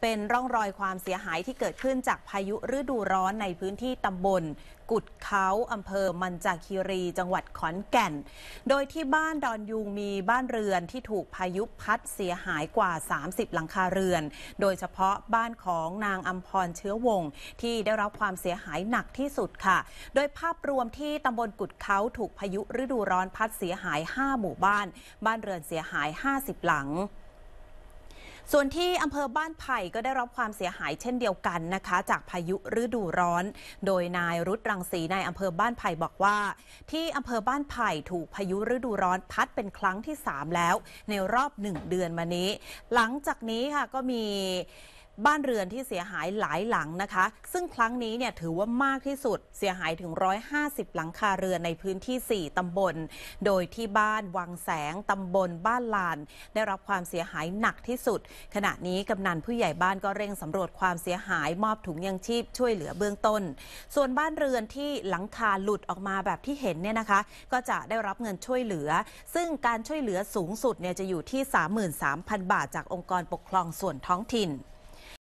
เป็นร่องรอยความเสียหายที่เกิดขึ้นจากพายุฤดูร้อนในพื้นที่ตำบล กุดเขาอำเภอมันจาคีรีจังหวัดขอนแก่น โดยที่บ้านดอนยุงมีบ้านเรือนที่ถูก พายุพัดเสียหายกว่า 30 หลังคาเรือน โดยเฉพาะบ้านของนางอัมพรเชื้อวง ที่ได้รับความเสียหายหนักที่สุดค่ะ โดยภาพรวมที่ตำบลกุดเขาถูกพายุ ฤดูร้อนพัดเสียหาย 5 หมู่บ้าน บ้านเรือนเสียหาย 50 หลังส่วนที่อำเภอบ้านไผ่ก็ได้รับความเสียหายเช่นเดียวกันนะคะ จากพายุฤดูร้อน โดยนายรุตรังสีนายอำเภอบ้านไผ่บอกว่าที่อำเภอบ้านไผ่ถูกพายุฤดูร้อนพัดเป็นครั้งที่3แล้ว ในรอบ 1 เดือนมานี้ หลังจากนี้ค่ะก็มีบ้านเรือนที่เสียหายหลายหลังนะคะ ซึ่งครั้งนี้เนี่ยถือว่ามากที่สุด เสียหายถึง 150 หลังคาเรือน ในพื้นที่ 4ตำบล โดยที่บ้านวังแสง ตำบลบ้านลาน ได้รับความเสียหายหนักที่สุด ขณะนี้กำนันผู้ใหญ่บ้านก็เร่งสำรวจความเสียหายมอบถุงยังชีพ ช่วยเหลือเบื้องต้น ส่วนบ้านเรือนที่หลังคาหลุดออกมาแบบที่เห็นเนี่ยนะคะ ก็จะได้รับเงินช่วยเหลือ ซึ่งการช่วยเหลือสูงสุดเนี่ยจะอยู่ที่ 33,000 บาท จากองค์กรปกครองส่วนท้องถิ่น